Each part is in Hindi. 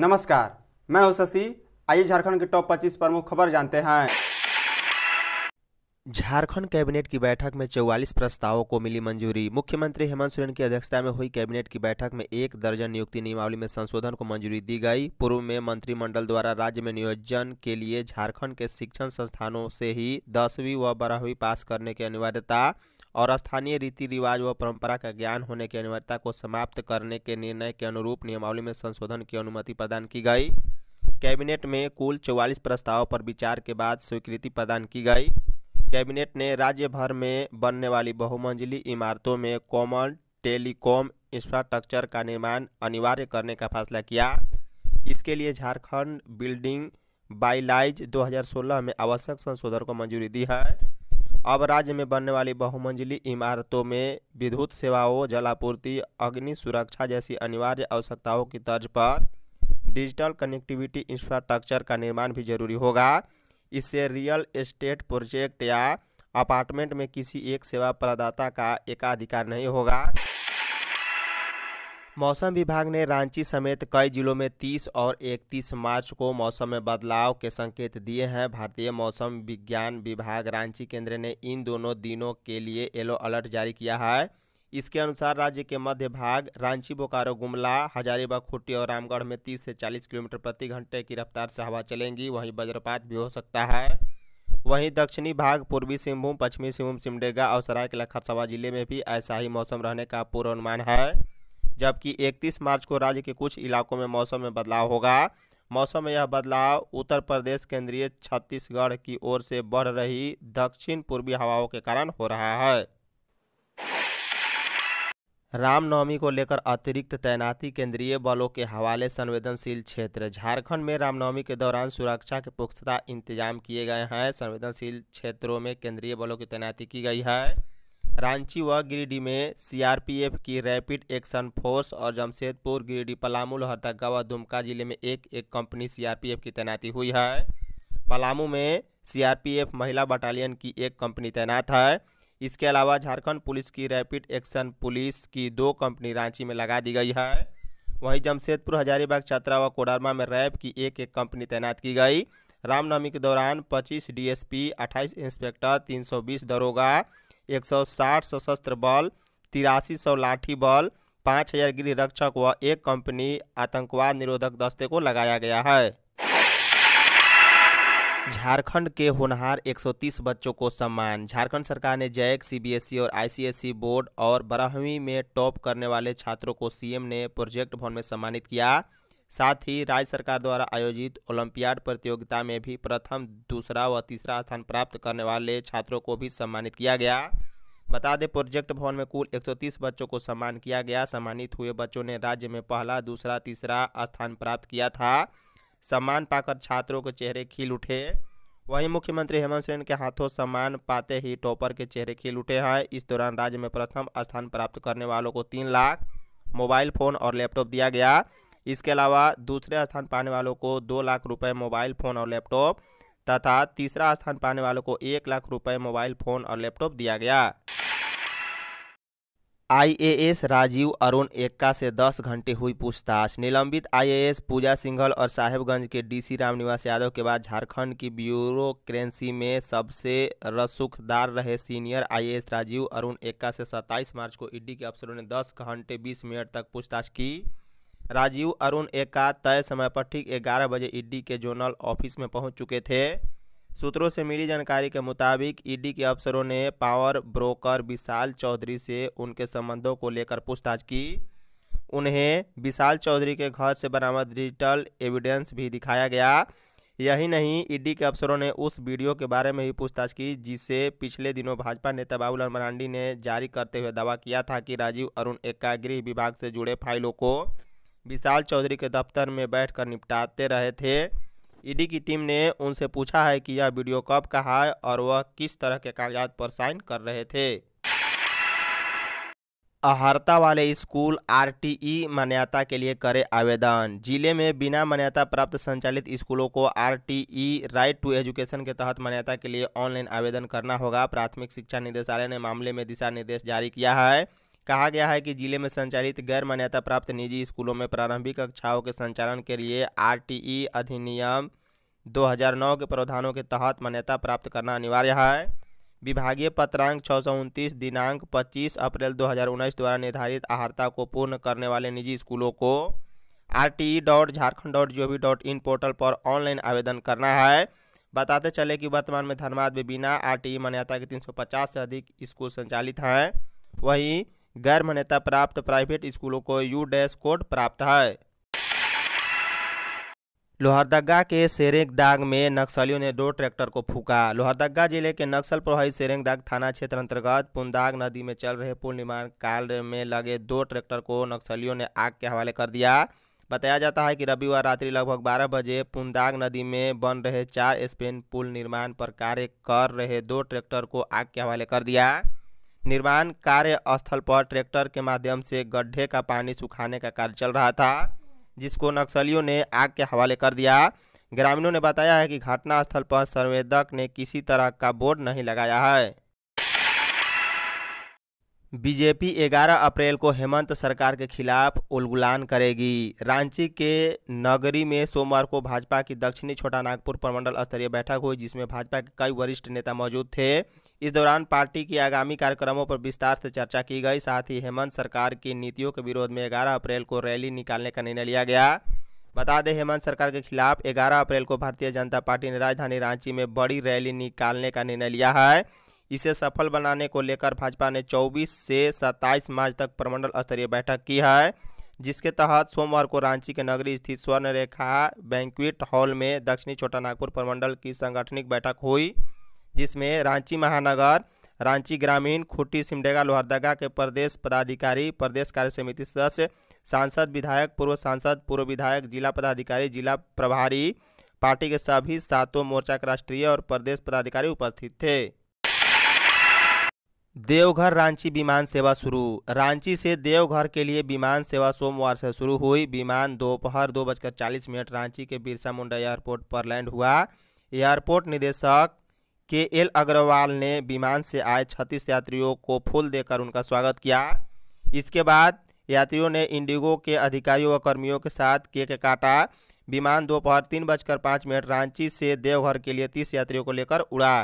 नमस्कार मैं हूं शशि आइए झारखंड के टॉप 25 प्रमुख खबर जानते हैं झारखंड कैबिनेट की बैठक में 44 प्रस्तावों को मिली मंजूरी मुख्यमंत्री हेमंत सोरेन की अध्यक्षता में हुई कैबिनेट की बैठक में एक दर्जन नियुक्ति नियमावली में संशोधन को मंजूरी दी गई पूर्व में मंत्रिमंडल द्वारा राज्य में नियोजन के लिए झारखंड के शिक्षण संस्थानों से ही दसवीं व बारहवीं पास करने की अनिवार्यता और स्थानीय रीति रिवाज व परंपरा का ज्ञान होने की अनिवार्यता को समाप्त करने के निर्णय के अनुरूप नियमावली में संशोधन की अनुमति प्रदान की गई कैबिनेट में कुल चौवालीस प्रस्तावों पर विचार के बाद स्वीकृति प्रदान की गई कैबिनेट ने राज्य भर में बनने वाली बहुमंजिली इमारतों में कॉमन टेलीकॉम इंफ्रास्ट्रक्चर का निर्माण अनिवार्य करने का फैसला किया इसके लिए झारखंड बिल्डिंग बाईलाइज 2016 में आवश्यक संशोधन को मंजूरी दी है अब राज्य में बनने वाली बहुमंजिली इमारतों में विद्युत सेवाओं जलापूर्ति अग्नि सुरक्षा जैसी अनिवार्य आवश्यकताओं की तर्ज पर डिजिटल कनेक्टिविटी इंफ्रास्ट्रक्चर का निर्माण भी जरूरी होगा इससे रियल एस्टेट प्रोजेक्ट या अपार्टमेंट में किसी एक सेवा प्रदाता का एकाधिकार नहीं होगा मौसम विभाग ने रांची समेत कई जिलों में 30 और 31 मार्च को मौसम में बदलाव के संकेत दिए हैं भारतीय मौसम विज्ञान विभाग रांची केंद्र ने इन दोनों दिनों के लिए येलो अलर्ट जारी किया है इसके अनुसार राज्य के मध्य भाग रांची बोकारो गुमला हजारीबाग खुट्टी और रामगढ़ में 30 से 40 किलोमीटर प्रति घंटे की रफ्तार से हवा चलेंगी वहीं वज्रपात भी हो सकता है वहीं दक्षिणी भाग पूर्वी सिंहभूम पश्चिमी सिंहभूम सिमडेगा और सरायकला खरसावा जिले में भी ऐसा ही मौसम रहने का पूर्वानुमान है जबकि 31 मार्च को राज्य के कुछ इलाकों में मौसम में बदलाव होगा मौसम में यह बदलाव उत्तर प्रदेश केंद्रीय छत्तीसगढ़ की ओर से बढ़ रही दक्षिण पूर्वी हवाओं के कारण हो रहा है रामनवमी को लेकर अतिरिक्त तैनाती केंद्रीय बलों के हवाले संवेदनशील क्षेत्र झारखंड में रामनवमी के दौरान सुरक्षा के पुख्ता इंतजाम किए गए हैं संवेदनशील क्षेत्रों में केंद्रीय बलों की तैनाती की गई है रांची व गिरिडीह में सीआरपीएफ की रैपिड एक्शन फोर्स और जमशेदपुर गिरिडीह पलामू लोहरदगा व दुमका जिले में एक एक कंपनी सीआरपीएफ की तैनाती हुई है पलामू में सीआरपीएफ महिला बटालियन की एक कंपनी तैनात है इसके अलावा झारखंड पुलिस की रैपिड एक्शन पुलिस की दो कंपनी रांची में लगा दी गई है वहीं जमशेदपुर हजारीबाग चतरा व कोडरमा में रैप की एक एक कंपनी तैनात की गई रामनवमी के दौरान 25 डीएसपी, 28 इंस्पेक्टर 320 दरोगा एक सौ साठ सशस्त्र बल तिरासी सौ लाठी बल पाँच हजार गृह रक्षक व एक कंपनी आतंकवाद निरोधक दस्ते को लगाया गया है झारखंड के होनहार 130 बच्चों को सम्मान झारखंड सरकार ने जैक सीबीएसई और आईसीएसई बोर्ड और बारहवीं में टॉप करने वाले छात्रों को सीएम ने प्रोजेक्ट भवन में सम्मानित किया साथ ही राज्य सरकार द्वारा आयोजित ओलंपियाड प्रतियोगिता में भी प्रथम दूसरा व तीसरा स्थान प्राप्त करने वाले छात्रों को भी सम्मानित किया गया बता दें प्रोजेक्ट भवन में कुल 130 बच्चों को सम्मान किया गया सम्मानित हुए बच्चों ने राज्य में पहला दूसरा तीसरा स्थान प्राप्त किया था सम्मान पाकर छात्रों के चेहरे खिल उठे वहीं मुख्यमंत्री हेमंत सोरेन के हाथों सम्मान पाते ही टॉपर के चेहरे खिल उठे हैं इस दौरान राज्य में प्रथम स्थान प्राप्त करने वालों को तीन लाख मोबाइल फ़ोन और लैपटॉप दिया गया इसके अलावा दूसरे स्थान पाने वालों को दो लाख रुपये मोबाइल फ़ोन और लैपटॉप तथा तीसरा स्थान पाने वालों को एक लाख रुपये मोबाइल फ़ोन और लैपटॉप दिया गया आईएएस राजीव अरुण एक्का से 10 घंटे हुई पूछताछ निलंबित आईएएस पूजा सिंघल और साहेबगंज के डीसी रामनिवास यादव के बाद झारखंड की ब्यूरोक्रेंसी में सबसे रसुखदार रहे सीनियर आईएएस राजीव अरुण एक्का से 27 मार्च को ईडी के अफसरों ने 10 घंटे 20 मिनट तक पूछताछ की राजीव अरुण का तय समय पर ठीक ग्यारह बजे ईडी के जोनल ऑफिस में पहुंच चुके थे सूत्रों से मिली जानकारी के मुताबिक ईडी के अफसरों ने पावर ब्रोकर विशाल चौधरी से उनके संबंधों को लेकर पूछताछ की उन्हें विशाल चौधरी के घर से बरामद डिजिटल एविडेंस भी दिखाया गया यही नहीं ईडी के अफसरों ने उस वीडियो के बारे में भी पूछताछ की जिसे पिछले दिनों भाजपा नेता बाबूलाल मरांडी ने जारी करते हुए दावा किया था कि राजीव अरुण एक्का गृह विभाग से जुड़े फाइलों को विशाल चौधरी के दफ्तर में बैठकर निपटाते रहे थे ईडी की टीम ने उनसे पूछा है कि यह वीडियो कब का है और वह किस तरह के कागजात पर साइन कर रहे थे अहर्ता वाले स्कूल आरटीई मान्यता के लिए करे आवेदन जिले में बिना मान्यता प्राप्त संचालित स्कूलों को आरटीई राइट टू एजुकेशन के तहत मान्यता के लिए ऑनलाइन आवेदन करना होगा प्राथमिक शिक्षा निदेशालय ने मामले में दिशा निर्देश जारी किया है कहा गया है कि जिले में संचालित गैर मान्यता प्राप्त निजी स्कूलों में प्रारंभिक कक्षाओं के संचालन के लिए आरटीई अधिनियम 2009 के प्रावधानों के तहत मान्यता प्राप्त करना अनिवार्य है विभागीय पत्रांक छः दिनांक 25 अप्रैल 2019 द्वारा निर्धारित आहारता को पूर्ण करने वाले निजी स्कूलों को R T E dot Jharkhand dot G O V dot in portal पर ऑनलाइन आवेदन करना है बताते चले कि वर्तमान में धनबाद में बिना आर टी ई मान्यता के 350 से अधिक स्कूल संचालित हैं वहीं गैर मान्यता प्राप्त प्राइवेट स्कूलों को यू डैश कोड प्राप्त है लोहरदगा के दाग में नक्सलियों ने दो ट्रैक्टर को फूका लोहरदगा जिले के नक्सल प्रभावित दाग थाना क्षेत्र अंतर्गत पुंदाग नदी में चल रहे पुल निर्माण कार्य में लगे दो ट्रैक्टर को नक्सलियों ने आग के हवाले कर दिया बताया जाता है कि रविवार रात्रि लगभग 12 बजे पुंदाग नदी में बन रहे चार स्पेन पुल निर्माण पर कार्य कर रहे दो ट्रैक्टर को आग के हवाले कर दिया निर्माण कार्य स्थल पर ट्रैक्टर के माध्यम से गड्ढे का पानी सुखाने का कार्य चल रहा था जिसको नक्सलियों ने आग के हवाले कर दिया ग्रामीणों ने बताया है कि घटना स्थल पर संवेदक ने किसी तरह का बोर्ड नहीं लगाया है बीजेपी 11 अप्रैल को हेमंत सरकार के खिलाफ उलगुलान करेगी रांची के नगरी में सोमवार को भाजपा की दक्षिणी छोटा नागपुर प्रमंडल स्तरीय बैठक हुई जिसमें भाजपा के कई वरिष्ठ नेता मौजूद थे इस दौरान पार्टी की आगामी कार्यक्रमों पर विस्तार से चर्चा की गई साथ ही हेमंत सरकार की नीतियों के विरोध में ग्यारह अप्रैल को रैली निकालने का निर्णय लिया गया बता दें हेमंत सरकार के खिलाफ 11 अप्रैल को भारतीय जनता पार्टी ने राजधानी रांची में बड़ी रैली निकालने का निर्णय लिया है इसे सफल बनाने को लेकर भाजपा ने 24 से 27 मार्च तक प्रमंडल स्तरीय बैठक की है जिसके तहत सोमवार को रांची के नगरी स्थित स्वर्ण रेखा बैंक्विट हॉल में दक्षिणी छोटा नागपुर प्रमंडल की सांगठनिक बैठक हुई जिसमें रांची महानगर रांची ग्रामीण खूटी सिमडेगा लोहरदगा के प्रदेश पदाधिकारी प्रदेश कार्य समिति सदस्य सांसद विधायक पूर्व सांसद पूर्व विधायक जिला पदाधिकारी जिला प्रभारी पार्टी के सभी सातों मोर्चा के राष्ट्रीय और प्रदेश पदाधिकारी उपस्थित थे देवघर रांची विमान सेवा शुरू रांची से देवघर के लिए विमान सेवा सोमवार से शुरू हुई विमान दोपहर दो बजकर चालीस मिनट रांची के बिरसा मुंडा एयरपोर्ट पर लैंड हुआ एयरपोर्ट निदेशक के एल अग्रवाल ने विमान से आए छत्तीस यात्रियों को फूल देकर उनका स्वागत किया इसके बाद यात्रियों ने इंडिगो के अधिकारियों व कर्मियों के साथ केक काटा विमान दोपहर तीन बजकर पाँच मिनट रांची से देवघर के लिए तीस यात्रियों को लेकर उड़ा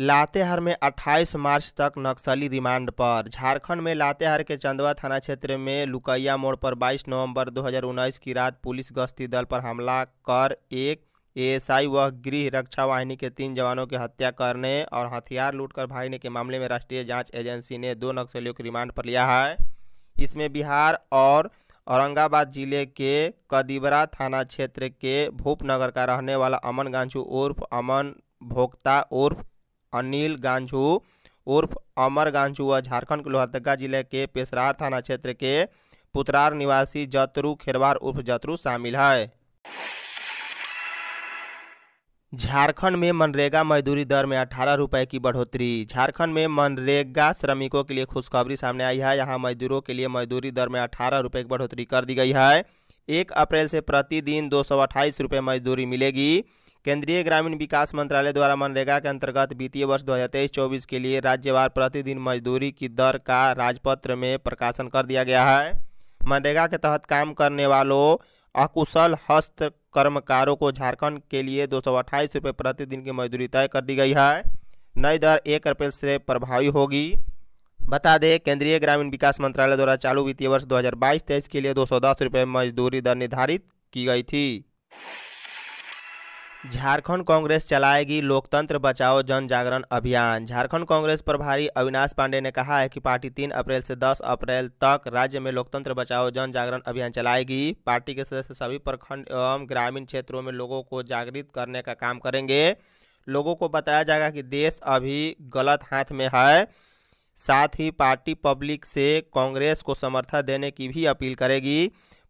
लातेहार में 28 मार्च तक नक्सली रिमांड पर झारखंड में लातेहार के चंदवा थाना क्षेत्र में लुकैया मोड़ पर 22 नवंबर 2019 की रात पुलिस गश्ती दल पर हमला कर एक एएसआई वह गृह रक्षा वाहिनी के तीन जवानों की हत्या करने और हथियार लूटकर भागने के मामले में राष्ट्रीय जांच एजेंसी ने दो नक्सलियों को रिमांड पर लिया है इसमें बिहार और औरंगाबाद जिले के कदीबरा थाना क्षेत्र के भूपनगर का रहने वाला अमन गांझू उर्फ अमन भोक्ता उर्फ अनिल गांझू उर्फ अमर गांझू व झारखंड के लोहरदगा जिले के पेशरार थाना क्षेत्र के पुतरार निवासी जतरू खेरवार उर्फ जतरू शामिल है झारखंड में मनरेगा मजदूरी दर में अठारह रुपये की बढ़ोतरी झारखंड में मनरेगा श्रमिकों के लिए खुशखबरी सामने आई है यहाँ मजदूरों के लिए मजदूरी दर में अठारह रुपये की बढ़ोतरी कर दी गई है एक अप्रैल से प्रतिदिन दो सौ अट्ठाईस रुपये मजदूरी मिलेगी केंद्रीय ग्रामीण विकास मंत्रालय द्वारा मनरेगा के अंतर्गत वित्तीय वर्ष दो हज़ार तेईस चौबीस के लिए राज्यवार प्रतिदिन मजदूरी की दर का राजपत्र में प्रकाशन कर दिया गया है मनरेगा के तहत काम करने वालों अकुशल हस्त कर्मकारों को झारखंड के लिए दो सौ अट्ठाईस रुपये प्रतिदिन की मजदूरी तय कर दी गई है नई दर एक अप्रैल से प्रभावी होगी बता दें केंद्रीय ग्रामीण विकास मंत्रालय द्वारा चालू वित्तीय वर्ष 2022-23 के लिए दो सौ मजदूरी दर निर्धारित की गई थी झारखंड कांग्रेस चलाएगी लोकतंत्र बचाओ जन जागरण अभियान झारखंड कांग्रेस प्रभारी अविनाश पांडे ने कहा है कि पार्टी 3 अप्रैल से 10 अप्रैल तक राज्य में लोकतंत्र बचाओ जन जागरण अभियान चलाएगी पार्टी के सदस्य सभी प्रखंड एवं ग्रामीण क्षेत्रों में लोगों को जागृत करने का काम करेंगे लोगों को बताया जाएगा कि देश अभी गलत हाथ में है साथ ही पार्टी पब्लिक से कांग्रेस को समर्थन देने की भी अपील करेगी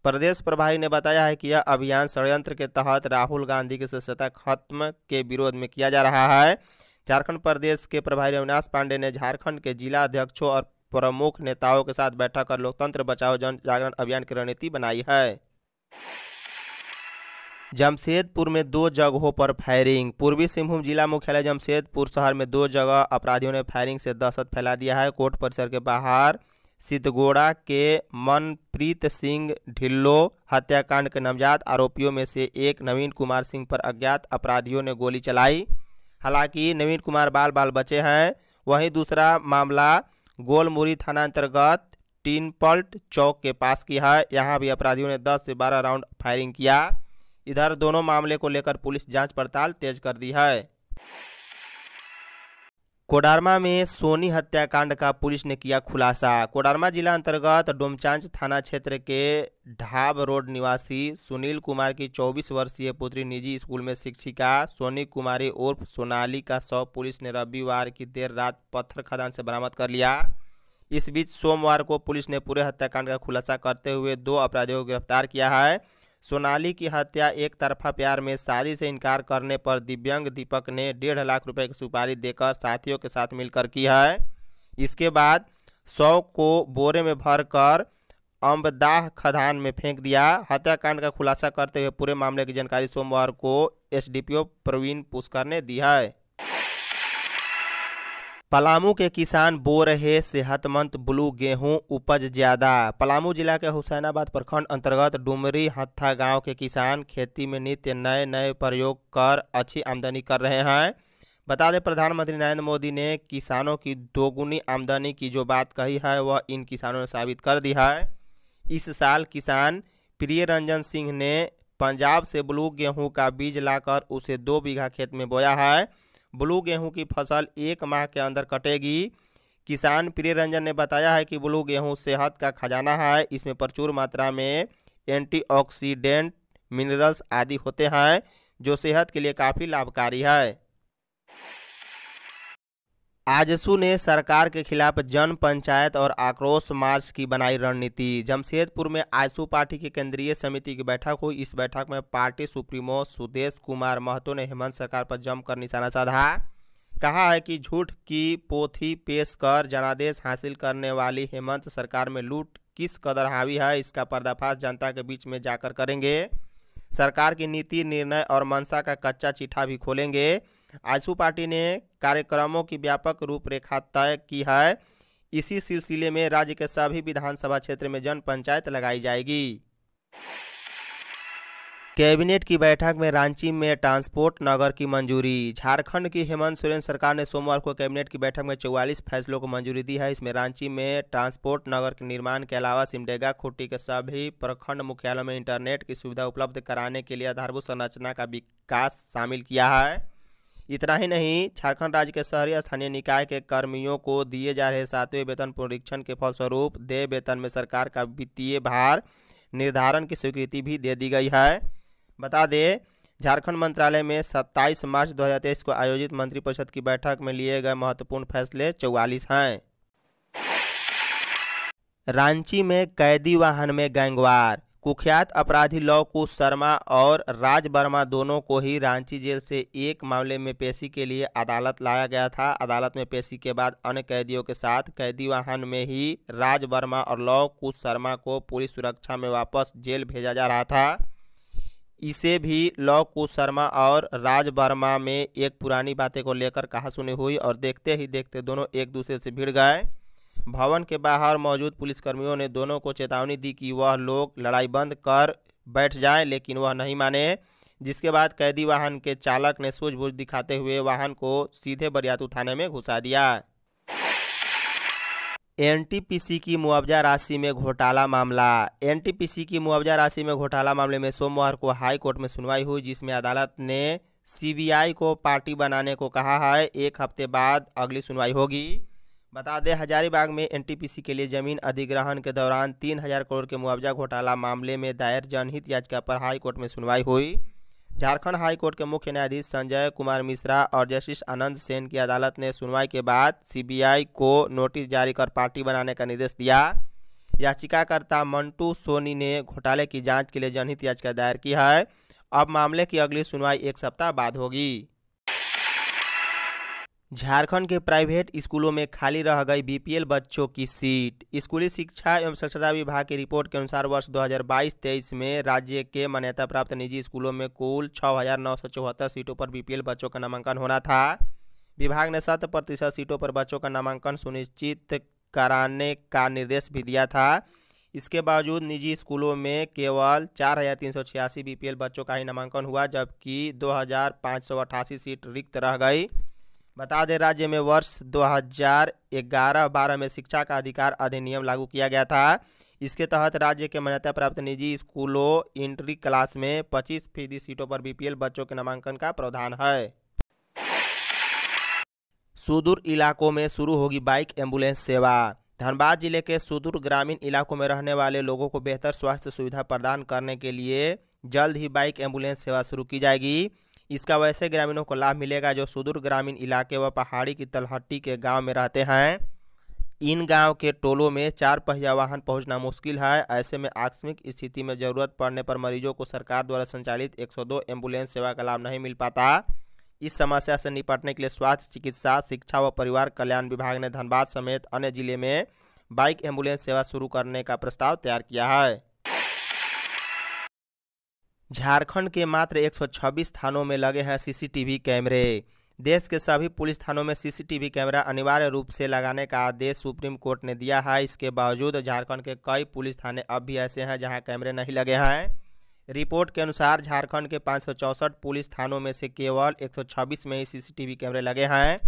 प्रदेश प्रभारी ने बताया है कि यह अभियान षडयंत्र के तहत राहुल गांधी की सदस्यता खत्म के विरोध में किया जा रहा है झारखंड प्रदेश के प्रभारी अविनाश पांडे ने झारखंड के जिला अध्यक्षों और प्रमुख नेताओं के साथ बैठक कर लोकतंत्र बचाओ जन जागरण अभियान की रणनीति बनाई है जमशेदपुर में दो जगहों पर फायरिंग पूर्वी सिंहभूम जिला मुख्यालय जमशेदपुर शहर में दो जगह अपराधियों ने फायरिंग से दहशत फैला दिया है कोर्ट परिसर के बाहर सिद्धगोड़ा के मनप्रीत सिंह ढिल्लो हत्याकांड के नवजात आरोपियों में से एक नवीन कुमार सिंह पर अज्ञात अपराधियों ने गोली चलाई हालांकि नवीन कुमार बाल बाल बचे हैं वहीं दूसरा मामला गोलमुरी थाना अंतर्गत टीनपल्ट चौक के पास की है यहाँ भी अपराधियों ने 10 से 12 राउंड फायरिंग किया इधर दोनों मामले को लेकर पुलिस जांच पड़ताल तेज कर दी है कोडरमा में सोनी हत्याकांड का पुलिस ने किया खुलासा कोडरमा जिला अंतर्गत डोमचांच थाना क्षेत्र के ढाब रोड निवासी सुनील कुमार की 24 वर्षीय पुत्री निजी स्कूल में शिक्षिका सोनी कुमारी उर्फ सोनाली का शव पुलिस ने रविवार की देर रात पत्थर खदान से बरामद कर लिया इस बीच सोमवार को पुलिस ने पूरे हत्याकांड का खुलासा करते हुए दो अपराधियों को गिरफ्तार किया है सोनाली की हत्या एक तरफा प्यार में शादी से इनकार करने पर दिव्यांग दीपक ने डेढ़ लाख रुपए की सुपारी देकर साथियों के साथ मिलकर की है इसके बाद शव को बोरे में भरकर अम्बदाह खदान में फेंक दिया हत्याकांड का खुलासा करते हुए पूरे मामले की जानकारी सोमवार को एसडीपीओ प्रवीण पुष्कर ने दी है पलामू के किसान बो रहे सेहतमंद ब्लू गेहूं उपज ज्यादा पलामू जिला के हुसैनाबाद प्रखंड अंतर्गत डुमरी हत्था गांव के किसान खेती में नित्य नए नए प्रयोग कर अच्छी आमदनी कर रहे हैं बता दें प्रधानमंत्री नरेंद्र मोदी ने किसानों की दोगुनी आमदनी की जो बात कही है वह इन किसानों ने साबित कर दी है इस साल किसान प्रिय रंजन सिंह ने पंजाब से ब्लू गेहूं का बीज लाकर उसे दो बीघा खेत में बोया है ब्लू गेहूं की फसल एक माह के अंदर कटेगी किसान प्रिय रंजन ने बताया है कि ब्लू गेहूं सेहत का खजाना है इसमें प्रचुर मात्रा में एंटीऑक्सीडेंट मिनरल्स आदि होते हैं जो सेहत के लिए काफ़ी लाभकारी है आजसू ने सरकार के खिलाफ जन पंचायत और आक्रोश मार्च की बनाई रणनीति जमशेदपुर में आजसू पार्टी की केंद्रीय समिति की बैठक हुई इस बैठक में पार्टी सुप्रीमो सुदेश कुमार महतो ने हेमंत सरकार पर जमकर निशाना साधा कहा है कि झूठ की पोथी पेश कर जनादेश हासिल करने वाली हेमंत सरकार में लूट किस कदर हावी है इसका पर्दाफाश जनता के बीच में जाकर करेंगे सरकार की नीति निर्णय और मनसा का कच्चा चिट्ठा भी खोलेंगे आजसू पार्टी ने कार्यक्रमों की व्यापक रूपरेखा तय की है इसी सिलसिले में राज्य के सभी विधानसभा क्षेत्र में जन पंचायत लगाई जाएगी कैबिनेट की बैठक में रांची में ट्रांसपोर्ट नगर की मंजूरी झारखंड की हेमंत सोरेन सरकार ने सोमवार को कैबिनेट की बैठक में 44 फैसलों को मंजूरी दी है इसमें रांची में ट्रांसपोर्ट नगर के निर्माण के अलावा सिमडेगा खुट्टी के सभी प्रखंड मुख्यालयों में इंटरनेट की सुविधा उपलब्ध कराने के लिए आधारभूत संरचना का विकास शामिल किया है इतना ही नहीं झारखंड राज्य के शहरी स्थानीय निकाय के कर्मियों को दिए जा रहे सातवें वेतन पुनरीक्षण के फलस्वरूप देय वेतन में सरकार का वित्तीय भार निर्धारण की स्वीकृति भी दे दी गई है बता दें झारखंड मंत्रालय में 27 मार्च 2023 को आयोजित मंत्रिपरिषद की बैठक में लिए गए महत्वपूर्ण फैसले चौवालीस हैं रांची में कैदी वाहन में गैंगवार कुख्यात अपराधी लव कुश शर्मा और राज वर्मा दोनों को ही रांची जेल से एक मामले में पेशी के लिए अदालत लाया गया था अदालत में पेशी के बाद अन्य कैदियों के साथ कैदी वाहन में ही राज वर्मा और लव कुश शर्मा को पूरी सुरक्षा में वापस जेल भेजा जा रहा था इसे भी लव कुश शर्मा और राज वर्मा में एक पुरानी बातें को लेकर कहा सुनी हुई और देखते ही देखते दोनों एक दूसरे से भिड़ गए भवन के बाहर मौजूद पुलिसकर्मियों ने दोनों को चेतावनी दी कि वह लोग लड़ाई बंद कर बैठ जाएं लेकिन वह नहीं माने जिसके बाद कैदी वाहन के चालक ने सूझबूझ दिखाते हुए वाहन को सीधे बरियातू थाने में घुसा दिया एनटीपीसी की मुआवजा राशि में घोटाला मामला एनटीपीसी की मुआवजा राशि में घोटाला मामले में सोमवार को हाई कोर्ट में सुनवाई हुई जिसमें अदालत ने सीबीआई को पार्टी बनाने को कहा है एक हफ्ते बाद अगली सुनवाई होगी बता दें हजारीबाग में एनटीपीसी के लिए जमीन अधिग्रहण के दौरान तीन हजार करोड़ के मुआवजा घोटाला मामले में दायर जनहित याचिका पर हाईकोर्ट में सुनवाई हुई झारखंड हाईकोर्ट के मुख्य न्यायाधीश संजय कुमार मिश्रा और जस्टिस आनंद सेन की अदालत ने सुनवाई के बाद सीबीआई को नोटिस जारी कर पार्टी बनाने का निर्देश दिया याचिकाकर्ता मंटू सोनी ने घोटाले की जाँच के लिए जनहित याचिका दायर की है अब मामले की अगली सुनवाई एक सप्ताह बाद होगी झारखंड के प्राइवेट स्कूलों में खाली रह गई बीपीएल बच्चों की सीट स्कूली शिक्षा एवं स्वच्छता विभाग की रिपोर्ट के अनुसार वर्ष 2022-23 में राज्य के मान्यता प्राप्त निजी स्कूलों में कुल छः सीटों पर बीपीएल बच्चों का नामांकन होना था विभाग ने शत प्रतिशत सीटों पर बच्चों का नामांकन सुनिश्चित कराने का निर्देश भी दिया था इसके बावजूद निजी स्कूलों में केवल चार हज़ार तीन सौ छियासी बीपीएल बच्चों का ही नामांकन हुआ जबकि दो हज़ार पाँच सौ सीट रिक्त रह गई बता दें राज्य में वर्ष 2011-12 में शिक्षा का अधिकार अधिनियम लागू किया गया था इसके तहत राज्य के मान्यता प्राप्त निजी स्कूलों इंट्री क्लास में 25 फीसदी सीटों पर बीपीएल बच्चों के नामांकन का प्रावधान है सुदूर इलाकों में शुरू होगी बाइक एम्बुलेंस सेवा धनबाद जिले के सुदूर ग्रामीण इलाकों में रहने वाले लोगों को बेहतर स्वास्थ्य सुविधा प्रदान करने के लिए जल्द ही बाइक एम्बुलेंस सेवा शुरू की जाएगी इसका वैसे ग्रामीणों को लाभ मिलेगा जो सुदूर ग्रामीण इलाके व पहाड़ी की तलहटी के गाँव में रहते हैं इन गांव के टोलों में चार पहिया वाहन पहुंचना मुश्किल है ऐसे में आकस्मिक स्थिति में ज़रूरत पड़ने पर मरीजों को सरकार द्वारा संचालित 102 एम्बुलेंस सेवा का लाभ नहीं मिल पाता इस समस्या से निपटने के लिए स्वास्थ्य चिकित्सा शिक्षा व परिवार कल्याण विभाग ने धनबाद समेत अन्य जिले में बाइक एम्बुलेंस सेवा शुरू करने का प्रस्ताव तैयार किया है झारखंड के मात्र 126 थानों में लगे हैं सीसीटीवी कैमरे देश के सभी पुलिस थानों में सीसीटीवी कैमरा अनिवार्य रूप से लगाने का आदेश सुप्रीम कोर्ट ने दिया है इसके बावजूद झारखंड के कई पुलिस थाने अब भी ऐसे हैं जहां कैमरे नहीं लगे हैं रिपोर्ट के अनुसार झारखंड के पाँच पुलिस थानों में से केवल एक में ही सी कैमरे लगे हैं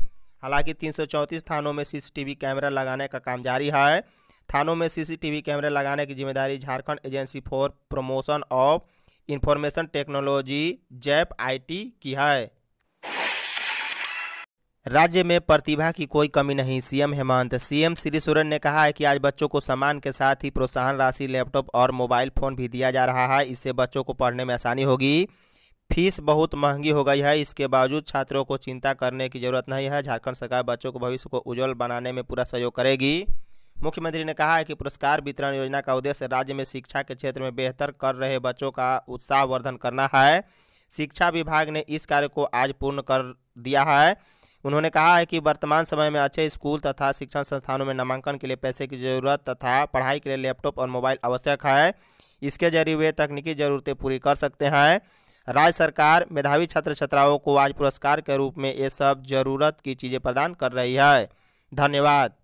हालांकि तीन थानों में सीसीटीवी कैमरा लगाने का काम जारी है थानों में सीसीटीवी कैमरे लगाने की जिम्मेदारी Jharkhand agency for promotion of information technology JAP IT की है राज्य में प्रतिभा की कोई कमी नहीं सीएम हेमंत सीएम श्री सोरेन ने कहा है कि आज बच्चों को सामान के साथ ही प्रोत्साहन राशि लैपटॉप और मोबाइल फ़ोन भी दिया जा रहा है इससे बच्चों को पढ़ने में आसानी होगी फीस बहुत महंगी हो गई है इसके बावजूद छात्रों को चिंता करने की जरूरत नहीं है झारखंड सरकार बच्चों को भविष्य को उज्जवल बनाने में पूरा सहयोग करेगी मुख्यमंत्री ने कहा है कि पुरस्कार वितरण योजना का उद्देश्य राज्य में शिक्षा के क्षेत्र में बेहतर कर रहे बच्चों का उत्साहवर्धन करना है शिक्षा विभाग ने इस कार्य को आज पूर्ण कर दिया है उन्होंने कहा है कि वर्तमान समय में अच्छे स्कूल तथा शिक्षण संस्थानों में नामांकन के लिए पैसे की जरूरत तथा पढ़ाई के लिए लैपटॉप और मोबाइल आवश्यक है इसके जरिए वे तकनीकी ज़रूरतें पूरी कर सकते हैं राज्य सरकार मेधावी छात्र छात्राओं को आज पुरस्कार के रूप में ये सब जरूरत की चीज़ें प्रदान कर रही है धन्यवाद